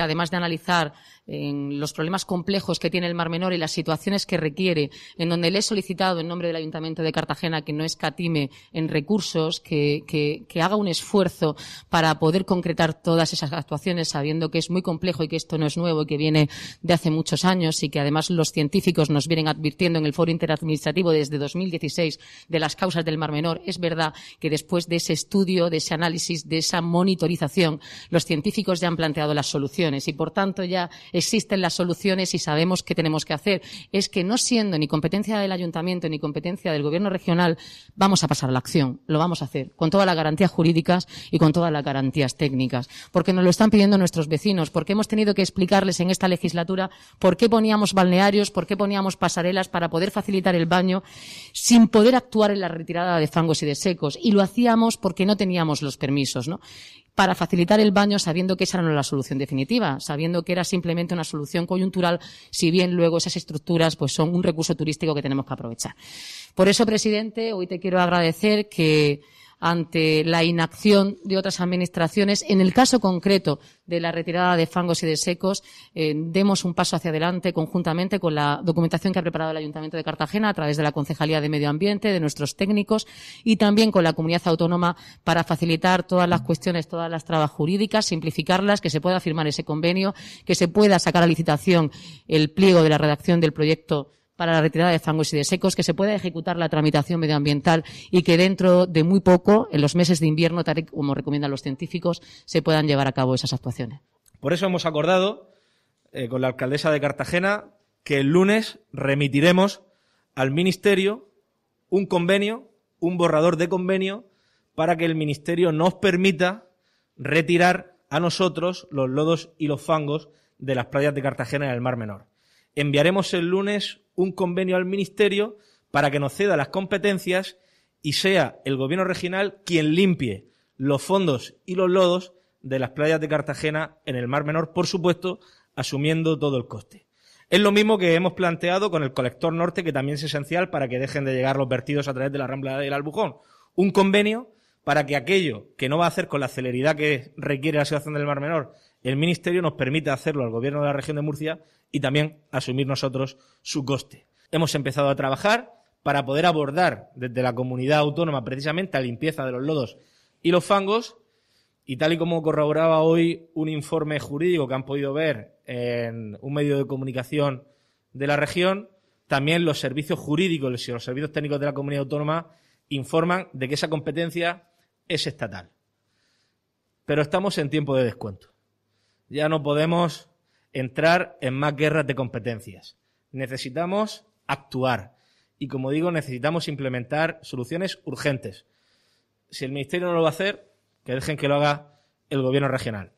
Además de analizar en los problemas complejos que tiene el Mar Menor y las situaciones que requiere, en donde le he solicitado en nombre del Ayuntamiento de Cartagena que no escatime en recursos, que, haga un esfuerzo para poder concretar todas esas actuaciones, sabiendo que es muy complejo y que esto no es nuevo y que viene de hace muchos años y que además los científicos nos vienen advirtiendo en el Foro Interadministrativo desde 2016 de las causas del Mar Menor. Es verdad que después de ese estudio, de ese análisis, de esa monitorización, los científicos ya han planteado las soluciones y, por tanto, ya existen las soluciones y sabemos qué tenemos que hacer. Es que no siendo ni competencia del ayuntamiento ni competencia del gobierno regional, vamos a pasar a la acción. Lo vamos a hacer con todas las garantías jurídicas y con todas las garantías técnicas. Porque nos lo están pidiendo nuestros vecinos, porque hemos tenido que explicarles en esta legislatura por qué poníamos balnearios, por qué poníamos pasarelas para poder facilitar el baño sin poder actuar en la retirada de fangos y de secos. Y lo hacíamos porque no teníamos los permisos, ¿no? para facilitar el baño sabiendo que esa no era la solución definitiva, sabiendo que era simplemente una solución coyuntural, si bien luego esas estructuras pues son un recurso turístico que tenemos que aprovechar. Por eso, presidente, hoy te quiero agradecer que ante la inacción de otras administraciones. En el caso concreto de la retirada de fangos y de secos, eh, demos un paso hacia adelante conjuntamente con la documentación que ha preparado el Ayuntamiento de Cartagena a través de la Concejalía de Medio Ambiente, de nuestros técnicos y también con la comunidad autónoma para facilitar todas las cuestiones, todas las trabas jurídicas, simplificarlas, que se pueda firmar ese convenio, que se pueda sacar a licitación el pliego de la redacción del proyecto para la retirada de fangos y de secos, que se pueda ejecutar la tramitación medioambiental y que dentro de muy poco, en los meses de invierno, tal y como recomiendan los científicos, se puedan llevar a cabo esas actuaciones. Por eso hemos acordado eh, con la alcaldesa de Cartagena que el lunes remitiremos al Ministerio un convenio, un borrador de convenio, para que el Ministerio nos permita retirar a nosotros los lodos y los fangos de las playas de Cartagena en el Mar Menor. Enviaremos el lunes un convenio al Ministerio para que nos ceda las competencias y sea el gobierno regional quien limpie los fondos y los lodos de las playas de Cartagena en el Mar Menor, por supuesto, asumiendo todo el coste. Es lo mismo que hemos planteado con el colector norte, que también es esencial para que dejen de llegar los vertidos a través de la rambla del Albujón. Un convenio para que aquello que no va a hacer con la celeridad que requiere la situación del Mar Menor, el Ministerio nos permita hacerlo al Gobierno de la Región de Murcia y también asumir nosotros su coste. Hemos empezado a trabajar para poder abordar desde la comunidad autónoma precisamente la limpieza de los lodos y los fangos y tal y como corroboraba hoy un informe jurídico que han podido ver en un medio de comunicación de la región, también los servicios jurídicos y los servicios técnicos de la comunidad autónoma informan de que esa competencia es estatal. Pero estamos en tiempo de descuento. Ya no podemos entrar en más guerras de competencias. Necesitamos actuar. Y como digo, necesitamos implementar soluciones urgentes. Si el Ministerio no lo va a hacer, que dejen que lo haga el Gobierno regional.